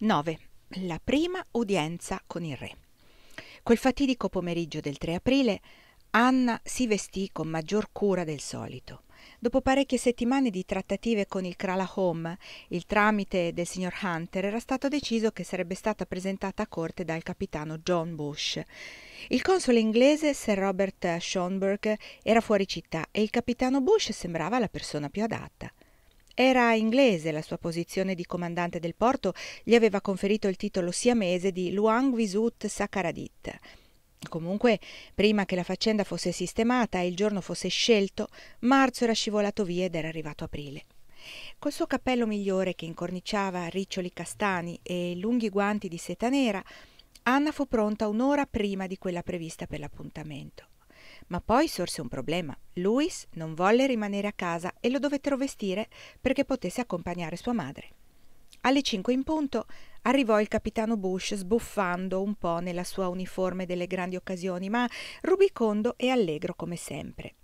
9. La prima udienza con il re. Quel fatidico pomeriggio del 3 aprile Anna si vestì con maggior cura del solito. Dopo parecchie settimane di trattative con il Krala Home, il tramite del signor Hunter era stato deciso che sarebbe stata presentata a corte dal capitano John Bush. Il console inglese Sir Robert Schoenberg era fuori città e il capitano Bush sembrava la persona più adatta. Era inglese, la sua posizione di comandante del porto gli aveva conferito il titolo siamese di Luang Visut Sakaradit. Comunque, prima che la faccenda fosse sistemata e il giorno fosse scelto, marzo era scivolato via ed era arrivato aprile. Col suo cappello migliore che incorniciava riccioli castani e lunghi guanti di seta nera, Anna fu pronta un'ora prima di quella prevista per l'appuntamento. Ma poi sorse un problema. Louis non volle rimanere a casa e lo dovettero vestire perché potesse accompagnare sua madre. Alle 5 in punto arrivò il capitano Bush sbuffando un po' nella sua uniforme delle grandi occasioni, ma rubicondo e allegro come sempre.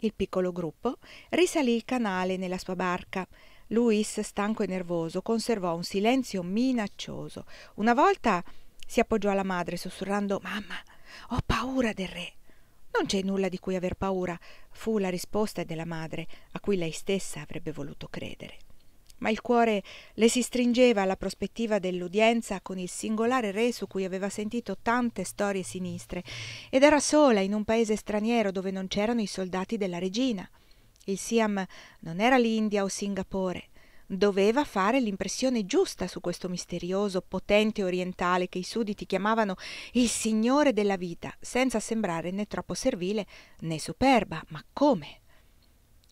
Il piccolo gruppo risalì il canale nella sua barca. Louis, stanco e nervoso, conservò un silenzio minaccioso. Una volta si appoggiò alla madre sussurrando Mamma, ho paura del re. Non c'è nulla di cui aver paura, fu la risposta della madre, a cui lei stessa avrebbe voluto credere. Ma il cuore le si stringeva alla prospettiva dell'udienza con il singolare re su cui aveva sentito tante storie sinistre, ed era sola in un paese straniero dove non c'erano i soldati della regina. Il Siam non era l'India o Singapore, doveva fare l'impressione giusta su questo misterioso potente orientale che i sudditi chiamavano il signore della vita, senza sembrare né troppo servile né superba, ma come?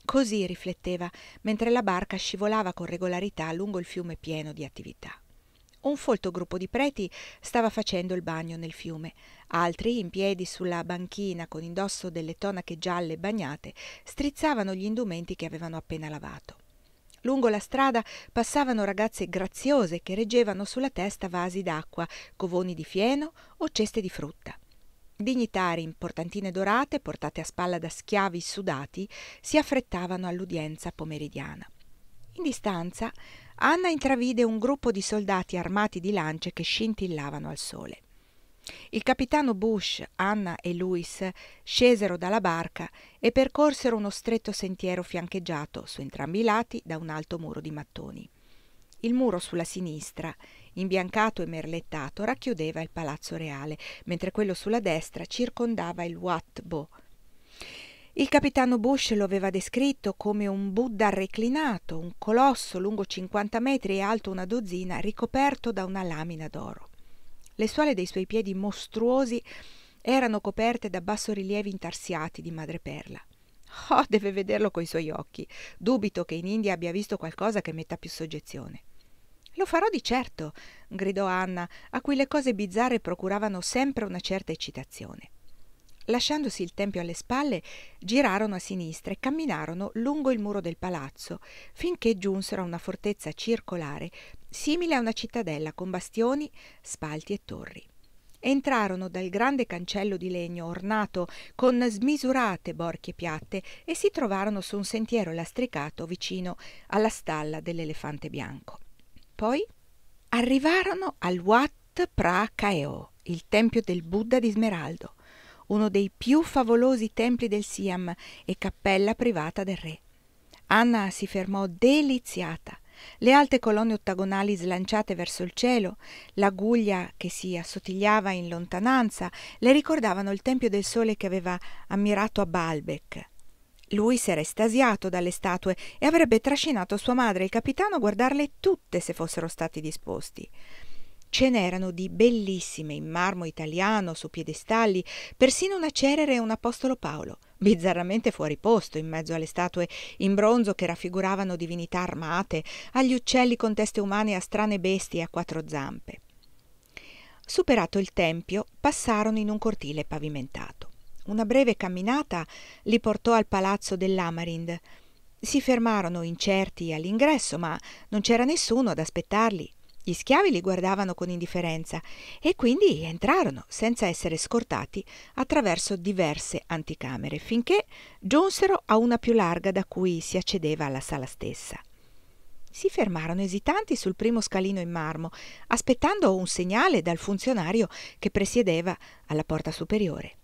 Così rifletteva mentre la barca scivolava con regolarità lungo il fiume pieno di attività. Un folto gruppo di preti stava facendo il bagno nel fiume, altri, in piedi sulla banchina con indosso delle tonache gialle bagnate, strizzavano gli indumenti che avevano appena lavato. Lungo la strada passavano ragazze graziose che reggevano sulla testa vasi d'acqua, covoni di fieno o ceste di frutta. Dignitari in portantine dorate, portate a spalla da schiavi sudati, si affrettavano all'udienza pomeridiana. In distanza, Anna intravide un gruppo di soldati armati di lance che scintillavano al sole. Il capitano Bush, Anna e Louis scesero dalla barca e percorsero uno stretto sentiero fiancheggiato su entrambi i lati da un alto muro di mattoni. Il muro sulla sinistra, imbiancato e merlettato, racchiudeva il palazzo reale, mentre quello sulla destra circondava il Watbo. Il capitano Bush lo aveva descritto come un Buddha reclinato, un colosso lungo 50 metri e alto una dozzina, ricoperto da una lamina d'oro. Le suole dei suoi piedi mostruosi erano coperte da bassorilievi intarsiati di madreperla. Oh, deve vederlo coi suoi occhi. Dubito che in India abbia visto qualcosa che metta più soggezione. Lo farò di certo, gridò Anna, a cui le cose bizzarre procuravano sempre una certa eccitazione. Lasciandosi il tempio alle spalle, girarono a sinistra e camminarono lungo il muro del palazzo, finché giunsero a una fortezza circolare simile a una cittadella con bastioni, spalti e torri. Entrarono dal grande cancello di legno ornato con smisurate borchie piatte e si trovarono su un sentiero lastricato vicino alla stalla dell'elefante bianco. Poi arrivarono al Wat Pra Kaeo, il tempio del Buddha di Smeraldo, uno dei più favolosi templi del Siam e cappella privata del re. Anna si fermò deliziata le alte colonne ottagonali slanciate verso il cielo, l'aguglia che si assottigliava in lontananza, le ricordavano il Tempio del Sole che aveva ammirato a Baalbec. Lui s'era estasiato dalle statue e avrebbe trascinato sua madre e il capitano a guardarle tutte se fossero stati disposti. Ce n'erano di bellissime in marmo italiano su piedestalli, persino una Cerere e un Apostolo Paolo, bizzarramente fuori posto in mezzo alle statue in bronzo che raffiguravano divinità armate, agli uccelli con teste umane a strane bestie a quattro zampe. Superato il tempio, passarono in un cortile pavimentato. Una breve camminata li portò al palazzo dell'Amarind. Si fermarono incerti all'ingresso, ma non c'era nessuno ad aspettarli gli schiavi li guardavano con indifferenza e quindi entrarono senza essere scortati attraverso diverse anticamere finché giunsero a una più larga da cui si accedeva alla sala stessa. Si fermarono esitanti sul primo scalino in marmo, aspettando un segnale dal funzionario che presiedeva alla porta superiore.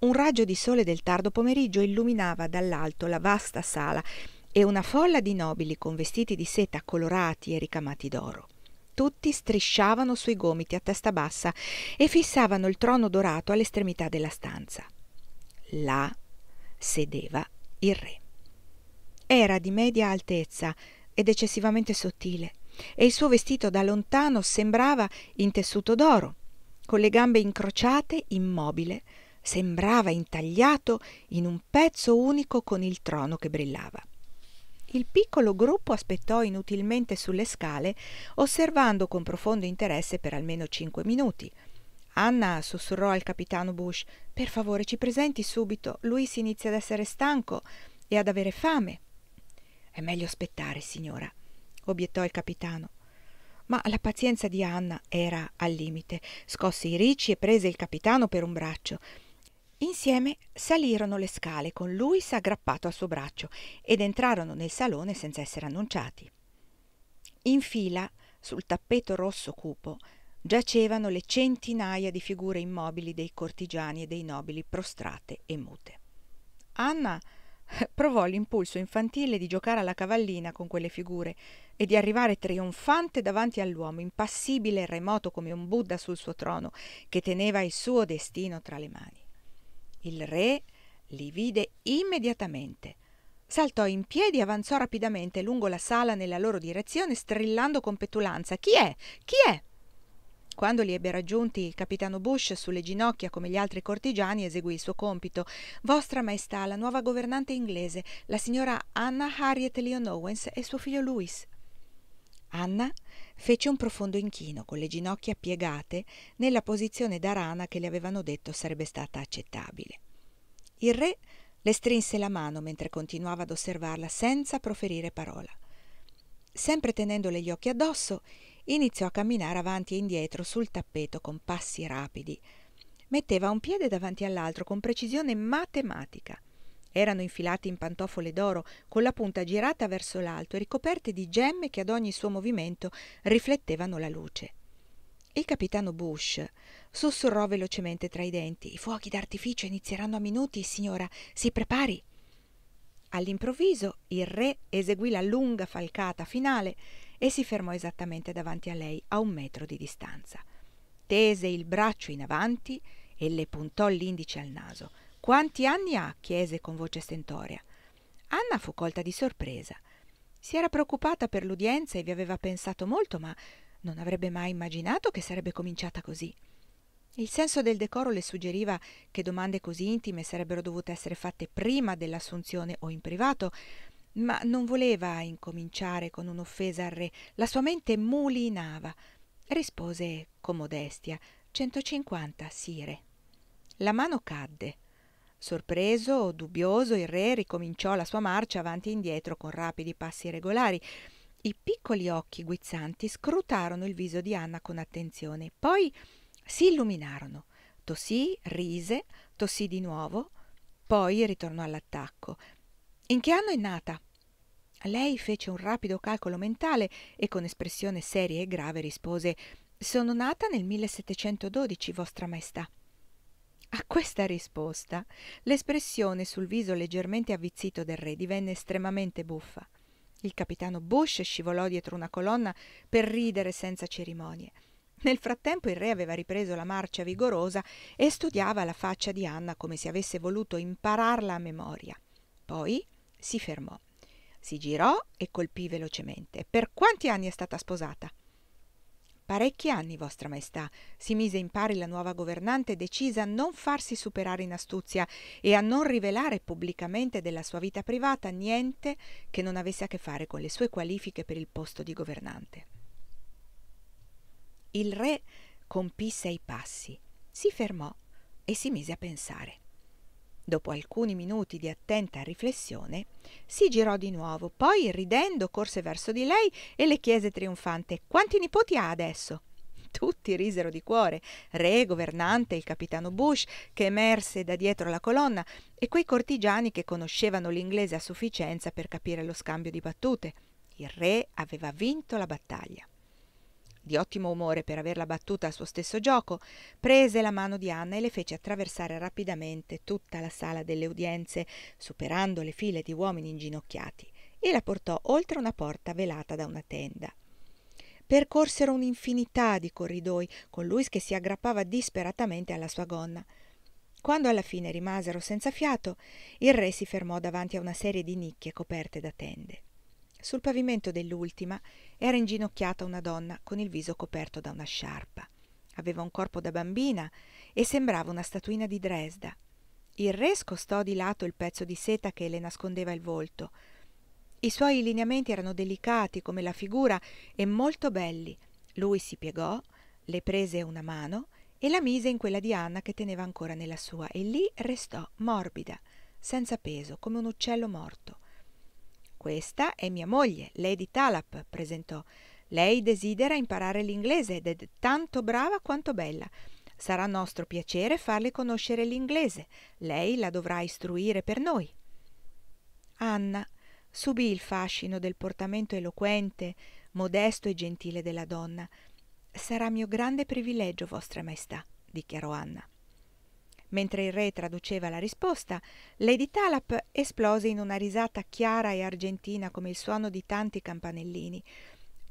Un raggio di sole del tardo pomeriggio illuminava dall'alto la vasta sala e una folla di nobili con vestiti di seta colorati e ricamati d'oro. Tutti strisciavano sui gomiti a testa bassa e fissavano il trono dorato all'estremità della stanza. Là sedeva il re. Era di media altezza ed eccessivamente sottile e il suo vestito da lontano sembrava in tessuto d'oro. Con le gambe incrociate, immobile, sembrava intagliato in un pezzo unico con il trono che brillava il piccolo gruppo aspettò inutilmente sulle scale, osservando con profondo interesse per almeno cinque minuti. Anna sussurrò al capitano Bush: Per favore, ci presenti subito. Lui si inizia ad essere stanco e ad avere fame. È meglio aspettare, signora, obiettò il capitano. Ma la pazienza di Anna era al limite. Scosse i ricci e prese il capitano per un braccio. Insieme salirono le scale con lui aggrappato al suo braccio ed entrarono nel salone senza essere annunciati. In fila, sul tappeto rosso cupo, giacevano le centinaia di figure immobili dei cortigiani e dei nobili prostrate e mute. Anna eh, provò l'impulso infantile di giocare alla cavallina con quelle figure e di arrivare trionfante davanti all'uomo, impassibile e remoto come un Buddha sul suo trono, che teneva il suo destino tra le mani. Il re li vide immediatamente. Saltò in piedi e avanzò rapidamente lungo la sala nella loro direzione, strillando con petulanza: Chi è? Chi è? Quando li ebbe raggiunti, il capitano Bush, sulle ginocchia come gli altri cortigiani, eseguì il suo compito. Vostra Maestà, la nuova governante inglese, la signora Anna Harriet Leon Owens e suo figlio Louis. Anna fece un profondo inchino con le ginocchia piegate nella posizione da rana che le avevano detto sarebbe stata accettabile. Il re le strinse la mano mentre continuava ad osservarla senza proferire parola. Sempre tenendole gli occhi addosso, iniziò a camminare avanti e indietro sul tappeto con passi rapidi. Metteva un piede davanti all'altro con precisione matematica. Erano infilati in pantofole d'oro, con la punta girata verso l'alto e ricoperte di gemme che ad ogni suo movimento riflettevano la luce. Il capitano Bush sussurrò velocemente tra i denti: I fuochi d'artificio inizieranno a minuti, signora. Si prepari. All'improvviso il re eseguì la lunga falcata finale e si fermò esattamente davanti a lei, a un metro di distanza. Tese il braccio in avanti e le puntò l'indice al naso. Quanti anni ha? chiese con voce stentorea. Anna fu colta di sorpresa. Si era preoccupata per l'udienza e vi aveva pensato molto, ma non avrebbe mai immaginato che sarebbe cominciata così. Il senso del decoro le suggeriva che domande così intime sarebbero dovute essere fatte prima dell'assunzione o in privato, ma non voleva incominciare con un'offesa al re. La sua mente mulinava. Rispose con modestia: 150 sire. La mano cadde Sorpreso, dubbioso, il re ricominciò la sua marcia avanti e indietro con rapidi passi regolari. I piccoli occhi guizzanti scrutarono il viso di Anna con attenzione, poi si illuminarono. Tossì, rise, tossì di nuovo, poi ritornò all'attacco. In che anno è nata? Lei fece un rapido calcolo mentale e con espressione seria e grave rispose Sono nata nel 1712, Vostra Maestà. A questa risposta l'espressione sul viso leggermente avvizzito del re divenne estremamente buffa. Il capitano Bush scivolò dietro una colonna per ridere senza cerimonie. Nel frattempo il re aveva ripreso la marcia vigorosa e studiava la faccia di Anna come se avesse voluto impararla a memoria. Poi si fermò. Si girò e colpì velocemente. Per quanti anni è stata sposata? Parecchi anni, Vostra Maestà, si mise in pari la nuova governante decisa a non farsi superare in astuzia e a non rivelare pubblicamente della sua vita privata niente che non avesse a che fare con le sue qualifiche per il posto di governante. Il re compì sei passi, si fermò e si mise a pensare. Dopo alcuni minuti di attenta riflessione, si girò di nuovo, poi ridendo corse verso di lei e le chiese trionfante Quanti nipoti ha adesso? Tutti risero di cuore, re, governante, il capitano Bush che emerse da dietro la colonna e quei cortigiani che conoscevano l'inglese a sufficienza per capire lo scambio di battute. Il re aveva vinto la battaglia di ottimo umore per averla battuta al suo stesso gioco, prese la mano di Anna e le fece attraversare rapidamente tutta la sala delle udienze, superando le file di uomini inginocchiati, e la portò oltre una porta velata da una tenda. Percorsero un'infinità di corridoi, con Luis che si aggrappava disperatamente alla sua gonna. Quando alla fine rimasero senza fiato, il re si fermò davanti a una serie di nicchie coperte da tende. Sul pavimento dell'ultima era inginocchiata una donna con il viso coperto da una sciarpa. Aveva un corpo da bambina e sembrava una statuina di Dresda. Il re scostò di lato il pezzo di seta che le nascondeva il volto. I suoi lineamenti erano delicati come la figura e molto belli. Lui si piegò, le prese una mano e la mise in quella di Anna che teneva ancora nella sua e lì restò morbida, senza peso, come un uccello morto. Questa è mia moglie, Lady Talap, presentò. Lei desidera imparare l'inglese ed è tanto brava quanto bella. Sarà nostro piacere farle conoscere l'inglese. Lei la dovrà istruire per noi. Anna subì il fascino del portamento eloquente, modesto e gentile della donna. Sarà mio grande privilegio, Vostra Maestà, dichiarò Anna. Mentre il re traduceva la risposta, Lady Talap esplose in una risata chiara e argentina come il suono di tanti campanellini.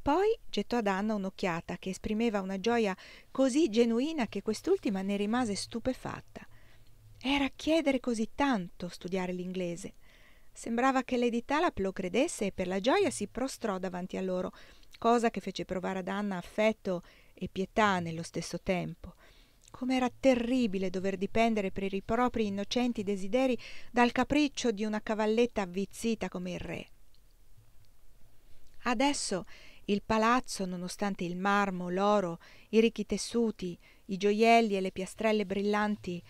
Poi gettò ad Anna un'occhiata che esprimeva una gioia così genuina che quest'ultima ne rimase stupefatta. Era chiedere così tanto studiare l'inglese. Sembrava che Lady Talap lo credesse e per la gioia si prostrò davanti a loro, cosa che fece provare ad Anna affetto e pietà nello stesso tempo com'era terribile dover dipendere per i propri innocenti desideri dal capriccio di una cavalletta avvizzita come il re. Adesso il palazzo, nonostante il marmo, l'oro, i ricchi tessuti, i gioielli e le piastrelle brillanti,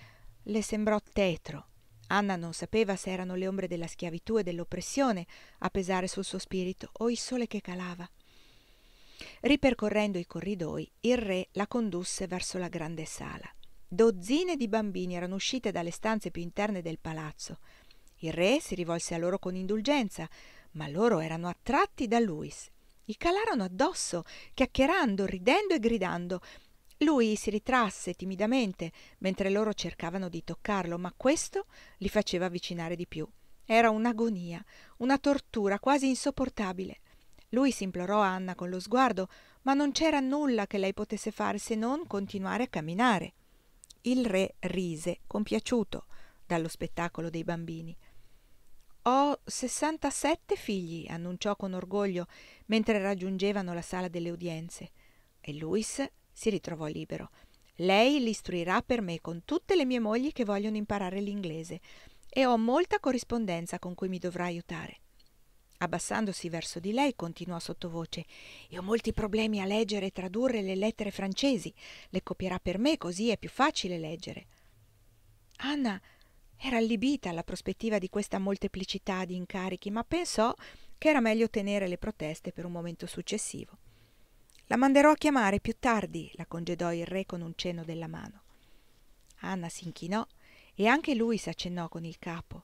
le sembrò tetro. Anna non sapeva se erano le ombre della schiavitù e dell'oppressione a pesare sul suo spirito o il sole che calava. Ripercorrendo i corridoi, il re la condusse verso la grande sala. Dozzine di bambini erano uscite dalle stanze più interne del palazzo. Il re si rivolse a loro con indulgenza, ma loro erano attratti da Luis. Gli calarono addosso, chiacchierando, ridendo e gridando. Lui si ritrasse timidamente mentre loro cercavano di toccarlo, ma questo li faceva avvicinare di più. Era un'agonia, una tortura quasi insopportabile. Lui implorò a Anna con lo sguardo, ma non c'era nulla che lei potesse fare se non continuare a camminare. Il re rise, compiaciuto dallo spettacolo dei bambini. Ho 67 figli, annunciò con orgoglio mentre raggiungevano la sala delle udienze. E Luis si ritrovò libero. Lei li istruirà per me con tutte le mie mogli che vogliono imparare l'inglese e ho molta corrispondenza con cui mi dovrà aiutare. Abbassandosi verso di lei, continuò sottovoce: Io ho molti problemi a leggere e tradurre le lettere francesi. Le copierà per me, così è più facile leggere. Anna era allibita alla prospettiva di questa molteplicità di incarichi, ma pensò che era meglio tenere le proteste per un momento successivo. La manderò a chiamare più tardi, la congedò il re con un cenno della mano. Anna si inchinò e anche lui si accennò con il capo.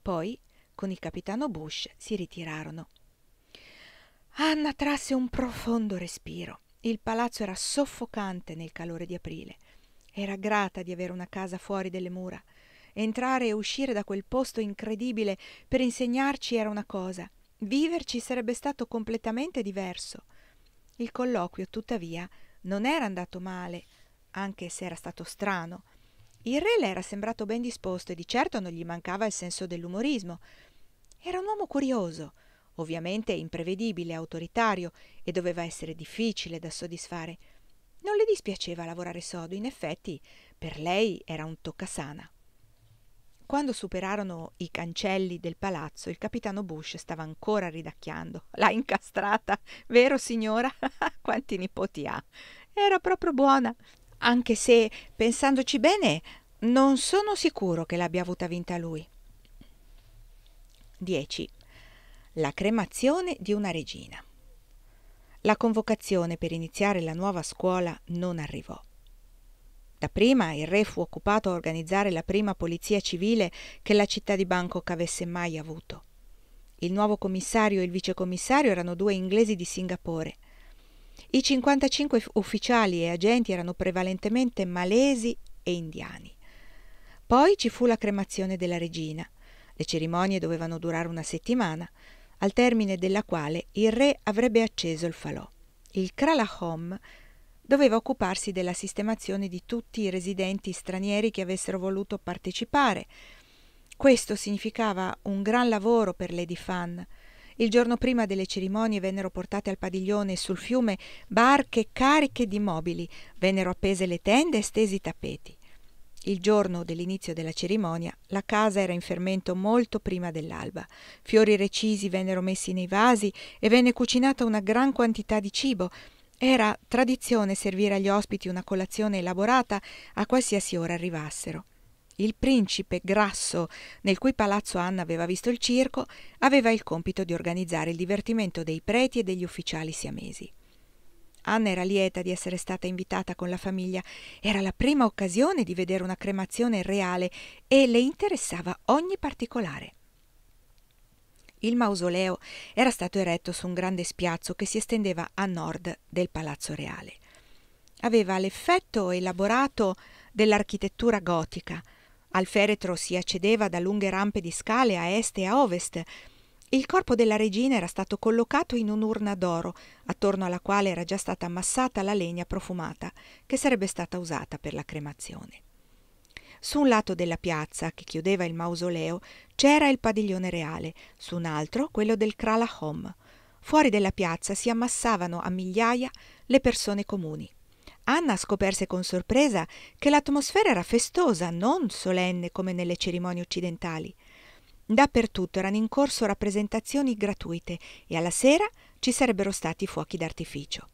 Poi con il capitano Bush si ritirarono. Anna trasse un profondo respiro. Il palazzo era soffocante nel calore di aprile. Era grata di avere una casa fuori delle mura. Entrare e uscire da quel posto incredibile per insegnarci era una cosa. Viverci sarebbe stato completamente diverso. Il colloquio, tuttavia, non era andato male, anche se era stato strano. Il re le era sembrato ben disposto e di certo non gli mancava il senso dell'umorismo. Era un uomo curioso, ovviamente imprevedibile, autoritario e doveva essere difficile da soddisfare. Non le dispiaceva lavorare sodo, in effetti per lei era un toccasana. Quando superarono i cancelli del palazzo, il capitano Bush stava ancora ridacchiando. L'ha incastrata, vero signora? Quanti nipoti ha? Era proprio buona anche se, pensandoci bene, non sono sicuro che l'abbia avuta vinta lui. 10. La cremazione di una regina. La convocazione per iniziare la nuova scuola non arrivò. Dapprima il re fu occupato a organizzare la prima polizia civile che la città di Bangkok avesse mai avuto. Il nuovo commissario e il vicecommissario erano due inglesi di Singapore i 55 ufficiali e agenti erano prevalentemente malesi e indiani. Poi ci fu la cremazione della regina. Le cerimonie dovevano durare una settimana, al termine della quale il re avrebbe acceso il falò. Il Kralahom doveva occuparsi della sistemazione di tutti i residenti stranieri che avessero voluto partecipare. Questo significava un gran lavoro per Lady Fan, il giorno prima delle cerimonie vennero portate al padiglione sul fiume barche cariche di mobili, vennero appese le tende e stesi i tappeti. Il giorno dell'inizio della cerimonia la casa era in fermento molto prima dell'alba. Fiori recisi vennero messi nei vasi e venne cucinata una gran quantità di cibo. Era tradizione servire agli ospiti una colazione elaborata a qualsiasi ora arrivassero. Il principe grasso, nel cui palazzo Anna aveva visto il circo, aveva il compito di organizzare il divertimento dei preti e degli ufficiali siamesi. Anna era lieta di essere stata invitata con la famiglia. Era la prima occasione di vedere una cremazione reale e le interessava ogni particolare. Il mausoleo era stato eretto su un grande spiazzo che si estendeva a nord del palazzo reale. Aveva l'effetto elaborato dell'architettura gotica, al feretro si accedeva da lunghe rampe di scale a est e a ovest. Il corpo della regina era stato collocato in un'urna d'oro, attorno alla quale era già stata ammassata la legna profumata, che sarebbe stata usata per la cremazione. Su un lato della piazza, che chiudeva il mausoleo, c'era il padiglione reale, su un altro quello del Kralahom. Fuori della piazza si ammassavano a migliaia le persone comuni. Anna scoperse con sorpresa che l'atmosfera era festosa, non solenne come nelle cerimonie occidentali. Dappertutto erano in corso rappresentazioni gratuite e alla sera ci sarebbero stati fuochi d'artificio.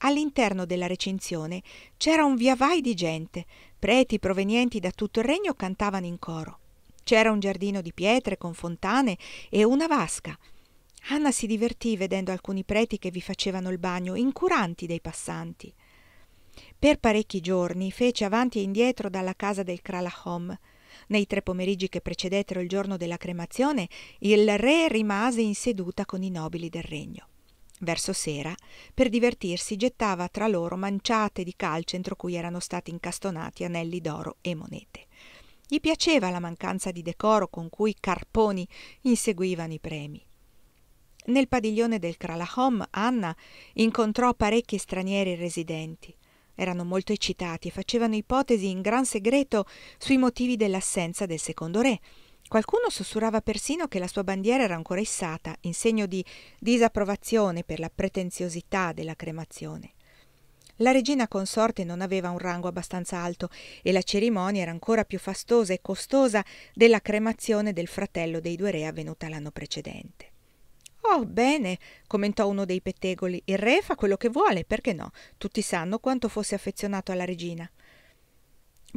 All'interno della recinzione c'era un viavai di gente, preti provenienti da tutto il regno cantavano in coro. C'era un giardino di pietre con fontane e una vasca. Anna si divertì vedendo alcuni preti che vi facevano il bagno, incuranti dei passanti. Per parecchi giorni fece avanti e indietro dalla casa del Kralahom. Nei tre pomeriggi che precedettero il giorno della cremazione, il re rimase in seduta con i nobili del regno. Verso sera, per divertirsi, gettava tra loro manciate di calce entro cui erano stati incastonati anelli d'oro e monete. Gli piaceva la mancanza di decoro con cui i carponi inseguivano i premi. Nel padiglione del Kralahom, Anna incontrò parecchi stranieri residenti. Erano molto eccitati e facevano ipotesi in gran segreto sui motivi dell'assenza del secondo re. Qualcuno sussurrava persino che la sua bandiera era ancora issata, in segno di disapprovazione per la pretenziosità della cremazione. La regina consorte non aveva un rango abbastanza alto e la cerimonia era ancora più fastosa e costosa della cremazione del fratello dei due re avvenuta l'anno precedente. Oh, bene, commentò uno dei pettegoli. Il re fa quello che vuole, perché no? Tutti sanno quanto fosse affezionato alla regina.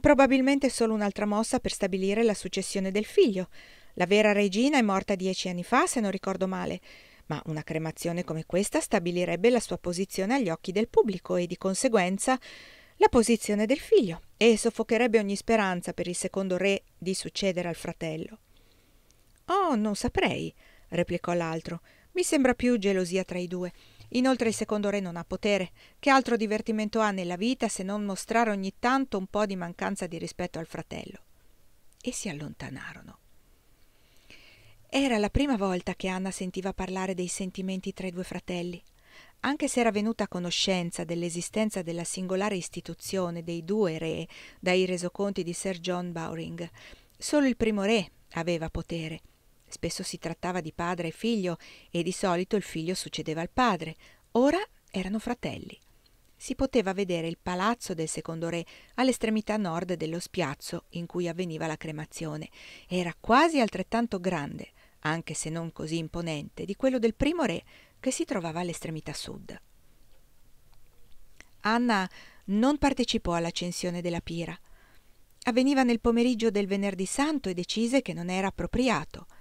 Probabilmente solo un'altra mossa per stabilire la successione del figlio. La vera regina è morta dieci anni fa, se non ricordo male, ma una cremazione come questa stabilirebbe la sua posizione agli occhi del pubblico e di conseguenza la posizione del figlio e soffocherebbe ogni speranza per il secondo re di succedere al fratello. Oh, non saprei, replicò l'altro. Mi sembra più gelosia tra i due. Inoltre il secondo re non ha potere. Che altro divertimento ha nella vita se non mostrare ogni tanto un po' di mancanza di rispetto al fratello? E si allontanarono. Era la prima volta che Anna sentiva parlare dei sentimenti tra i due fratelli. Anche se era venuta a conoscenza dell'esistenza della singolare istituzione dei due re dai resoconti di Sir John Bowring, solo il primo re aveva potere Spesso si trattava di padre e figlio e di solito il figlio succedeva al padre. Ora erano fratelli. Si poteva vedere il palazzo del secondo re all'estremità nord dello spiazzo in cui avveniva la cremazione. Era quasi altrettanto grande, anche se non così imponente, di quello del primo re che si trovava all'estremità sud. Anna non partecipò all'accensione della pira. Avveniva nel pomeriggio del venerdì santo e decise che non era appropriato –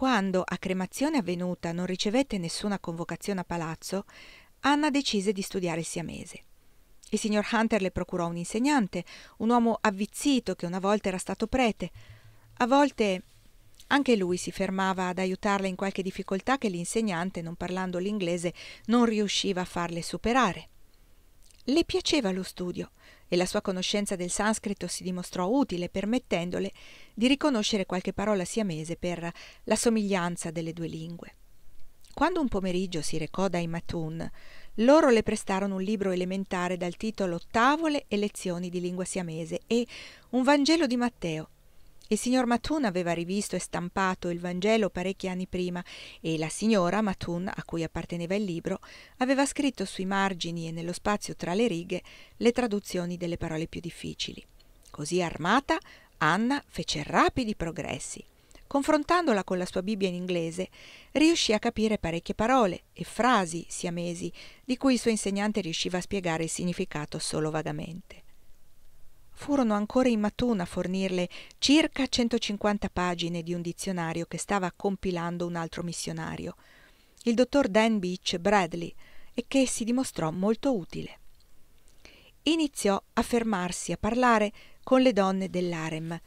quando, a cremazione avvenuta, non ricevette nessuna convocazione a palazzo, Anna decise di studiare il siamese. Il signor Hunter le procurò un insegnante, un uomo avvizzito che una volta era stato prete. A volte anche lui si fermava ad aiutarla in qualche difficoltà che l'insegnante, non parlando l'inglese, non riusciva a farle superare. Le piaceva lo studio, e la sua conoscenza del sanscrito si dimostrò utile permettendole di riconoscere qualche parola siamese per la somiglianza delle due lingue. Quando un pomeriggio si recò dai Matun, loro le prestarono un libro elementare dal titolo Tavole e lezioni di lingua siamese e un Vangelo di Matteo, il signor Matun aveva rivisto e stampato il Vangelo parecchi anni prima e la signora Matun, a cui apparteneva il libro, aveva scritto sui margini e nello spazio tra le righe le traduzioni delle parole più difficili. Così armata, Anna fece rapidi progressi. Confrontandola con la sua Bibbia in inglese, riuscì a capire parecchie parole e frasi siamesi di cui il suo insegnante riusciva a spiegare il significato solo vagamente furono ancora in Matun a fornirle circa 150 pagine di un dizionario che stava compilando un altro missionario, il dottor Dan Beach Bradley, e che si dimostrò molto utile. Iniziò a fermarsi a parlare con le donne dell'arem.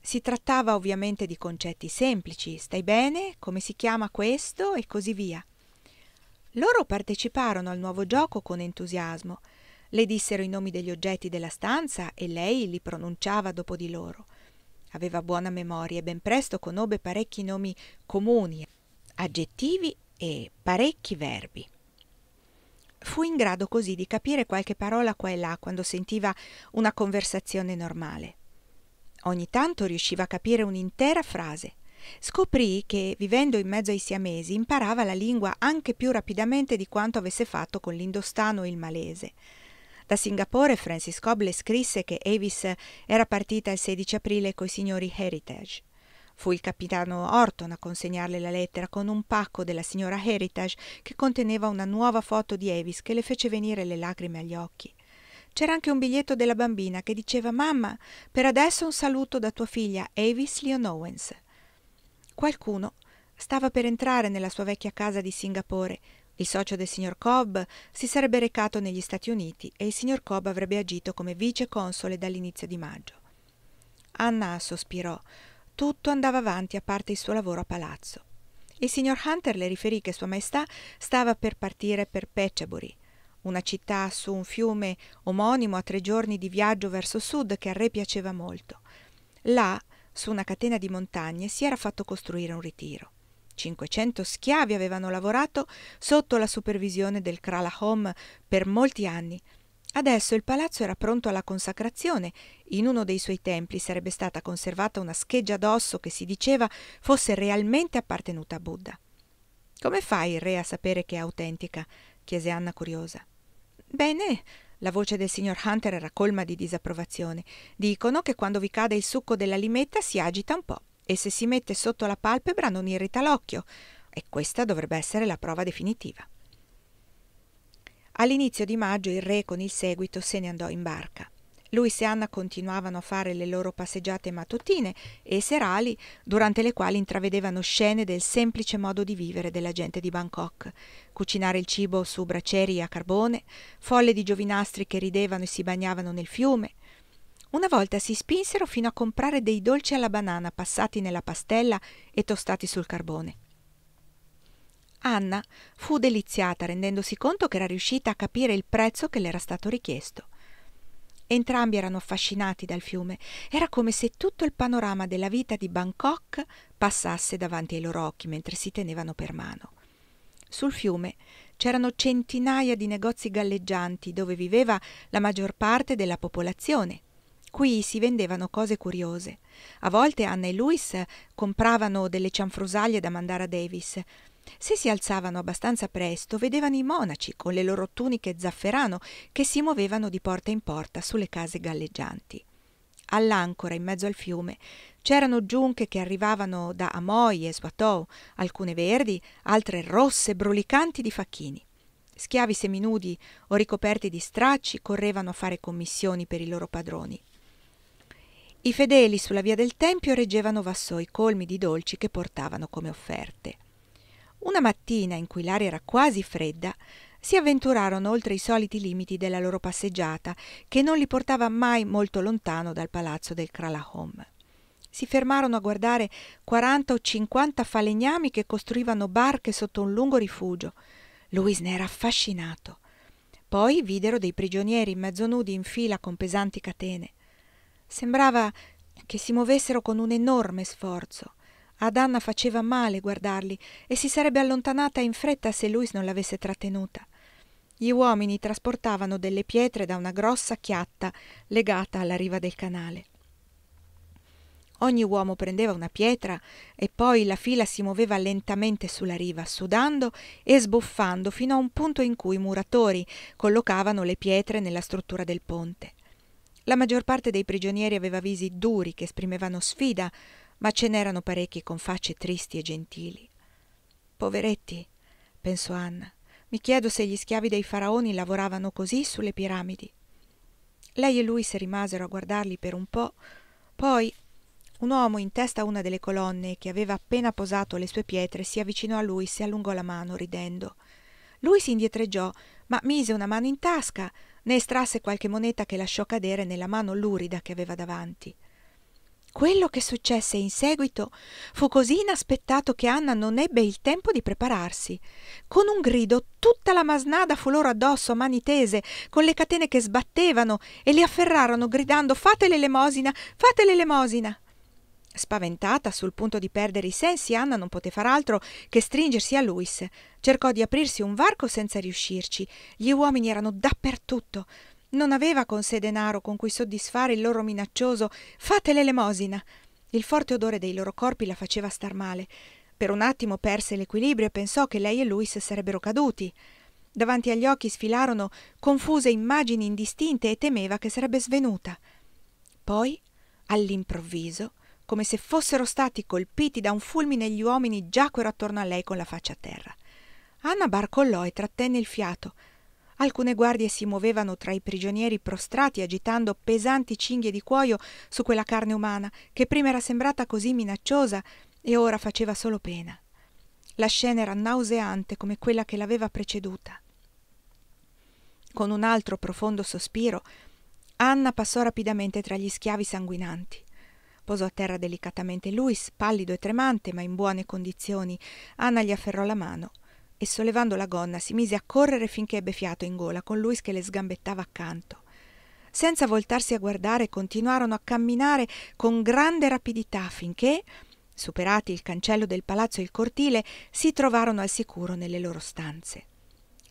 Si trattava ovviamente di concetti semplici, stai bene, come si chiama questo e così via. Loro parteciparono al nuovo gioco con entusiasmo le dissero i nomi degli oggetti della stanza e lei li pronunciava dopo di loro. Aveva buona memoria e ben presto conobbe parecchi nomi comuni, aggettivi e parecchi verbi. Fu in grado così di capire qualche parola qua e là quando sentiva una conversazione normale. Ogni tanto riusciva a capire un'intera frase. Scoprì che, vivendo in mezzo ai siamesi, imparava la lingua anche più rapidamente di quanto avesse fatto con l'indostano e il malese. Da Singapore Francis Coble scrisse che Avis era partita il 16 aprile coi signori Heritage. Fu il capitano Orton a consegnarle la lettera con un pacco della signora Heritage che conteneva una nuova foto di Avis che le fece venire le lacrime agli occhi. C'era anche un biglietto della bambina che diceva Mamma, per adesso un saluto da tua figlia Avis Leon Owens. Qualcuno stava per entrare nella sua vecchia casa di Singapore il socio del signor Cobb si sarebbe recato negli Stati Uniti e il signor Cobb avrebbe agito come vice console dall'inizio di maggio. Anna sospirò. Tutto andava avanti a parte il suo lavoro a palazzo. Il signor Hunter le riferì che Sua Maestà stava per partire per Peccabury, una città su un fiume omonimo a tre giorni di viaggio verso sud che a re piaceva molto. Là, su una catena di montagne, si era fatto costruire un ritiro. 500 schiavi avevano lavorato sotto la supervisione del Kralahom per molti anni. Adesso il palazzo era pronto alla consacrazione. In uno dei suoi templi sarebbe stata conservata una scheggia d'osso che si diceva fosse realmente appartenuta a Buddha. Come fa il re a sapere che è autentica? chiese Anna curiosa. Bene, la voce del signor Hunter era colma di disapprovazione. Dicono che quando vi cade il succo della limetta si agita un po' e se si mette sotto la palpebra non irrita l'occhio e questa dovrebbe essere la prova definitiva. All'inizio di maggio il re con il seguito se ne andò in barca. Lui e Anna continuavano a fare le loro passeggiate mattutine e serali, durante le quali intravedevano scene del semplice modo di vivere della gente di Bangkok, cucinare il cibo su bracieri a carbone, folle di giovinastri che ridevano e si bagnavano nel fiume, una volta si spinsero fino a comprare dei dolci alla banana passati nella pastella e tostati sul carbone. Anna fu deliziata rendendosi conto che era riuscita a capire il prezzo che le era stato richiesto. Entrambi erano affascinati dal fiume, era come se tutto il panorama della vita di Bangkok passasse davanti ai loro occhi mentre si tenevano per mano. Sul fiume c'erano centinaia di negozi galleggianti dove viveva la maggior parte della popolazione, Qui si vendevano cose curiose. A volte Anna e Louis compravano delle cianfrusaglie da mandare a Davis. Se si alzavano abbastanza presto, vedevano i monaci con le loro tuniche zafferano che si muovevano di porta in porta sulle case galleggianti. All'ancora, in mezzo al fiume, c'erano giunche che arrivavano da Amoy e Swatow, alcune verdi, altre rosse, brulicanti di facchini. Schiavi seminudi o ricoperti di stracci correvano a fare commissioni per i loro padroni. I fedeli sulla via del Tempio reggevano vassoi colmi di dolci che portavano come offerte. Una mattina in cui l'aria era quasi fredda, si avventurarono oltre i soliti limiti della loro passeggiata, che non li portava mai molto lontano dal palazzo del Kralahom. Si fermarono a guardare 40 o 50 falegnami che costruivano barche sotto un lungo rifugio. Luis ne era affascinato. Poi videro dei prigionieri mezzo nudi in fila con pesanti catene. Sembrava che si muovessero con un enorme sforzo. Ad Anna faceva male guardarli e si sarebbe allontanata in fretta se Luis non l'avesse trattenuta. Gli uomini trasportavano delle pietre da una grossa chiatta legata alla riva del canale. Ogni uomo prendeva una pietra e poi la fila si muoveva lentamente sulla riva, sudando e sbuffando fino a un punto in cui i muratori collocavano le pietre nella struttura del ponte. La maggior parte dei prigionieri aveva visi duri che esprimevano sfida, ma ce n'erano parecchi con facce tristi e gentili. Poveretti, pensò Anna, mi chiedo se gli schiavi dei faraoni lavoravano così sulle piramidi. Lei e lui si rimasero a guardarli per un po', poi un uomo in testa a una delle colonne, che aveva appena posato le sue pietre, si avvicinò a lui, e si allungò la mano, ridendo. Lui si indietreggiò, ma mise una mano in tasca, ne estrasse qualche moneta che lasciò cadere nella mano lurida che aveva davanti. Quello che successe in seguito fu così inaspettato che Anna non ebbe il tempo di prepararsi. Con un grido tutta la masnada fu loro addosso a mani tese, con le catene che sbattevano e li afferrarono gridando fate l'elemosina, fate l'elemosina. Spaventata, sul punto di perdere i sensi, Anna non poté far altro che stringersi a Luis. Cercò di aprirsi un varco senza riuscirci. Gli uomini erano dappertutto. Non aveva con sé denaro con cui soddisfare il loro minaccioso fate l'elemosina. Il forte odore dei loro corpi la faceva star male. Per un attimo perse l'equilibrio e pensò che lei e Luis sarebbero caduti. Davanti agli occhi sfilarono confuse immagini indistinte e temeva che sarebbe svenuta. Poi, all'improvviso, come se fossero stati colpiti da un fulmine gli uomini giacquero attorno a lei con la faccia a terra. Anna barcollò e trattenne il fiato. Alcune guardie si muovevano tra i prigionieri prostrati agitando pesanti cinghie di cuoio su quella carne umana che prima era sembrata così minacciosa e ora faceva solo pena. La scena era nauseante come quella che l'aveva preceduta. Con un altro profondo sospiro, Anna passò rapidamente tra gli schiavi sanguinanti. Posò a terra delicatamente Luis, pallido e tremante, ma in buone condizioni. Anna gli afferrò la mano e sollevando la gonna si mise a correre finché ebbe fiato in gola, con Luis che le sgambettava accanto. Senza voltarsi a guardare, continuarono a camminare con grande rapidità finché, superati il cancello del palazzo e il cortile, si trovarono al sicuro nelle loro stanze.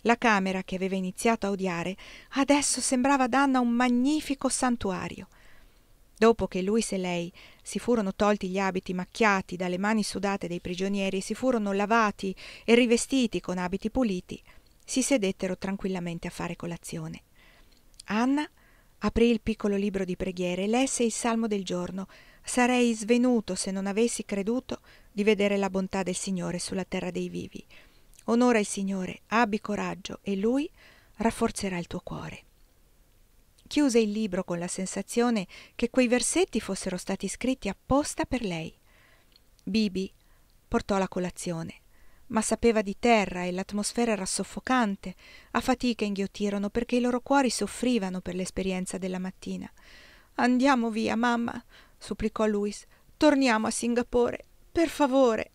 La camera che aveva iniziato a odiare adesso sembrava ad Anna un magnifico santuario. Dopo che Luis e lei si furono tolti gli abiti macchiati dalle mani sudate dei prigionieri, e si furono lavati e rivestiti con abiti puliti, si sedettero tranquillamente a fare colazione. Anna aprì il piccolo libro di preghiere e lesse il salmo del giorno. Sarei svenuto se non avessi creduto di vedere la bontà del Signore sulla terra dei vivi. Onora il Signore, abbi coraggio e Lui rafforzerà il tuo cuore. Chiuse il libro con la sensazione che quei versetti fossero stati scritti apposta per lei. Bibi portò la colazione, ma sapeva di terra e l'atmosfera era soffocante. A fatica inghiottirono perché i loro cuori soffrivano per l'esperienza della mattina. Andiamo via, mamma, supplicò Luis. Torniamo a Singapore, per favore.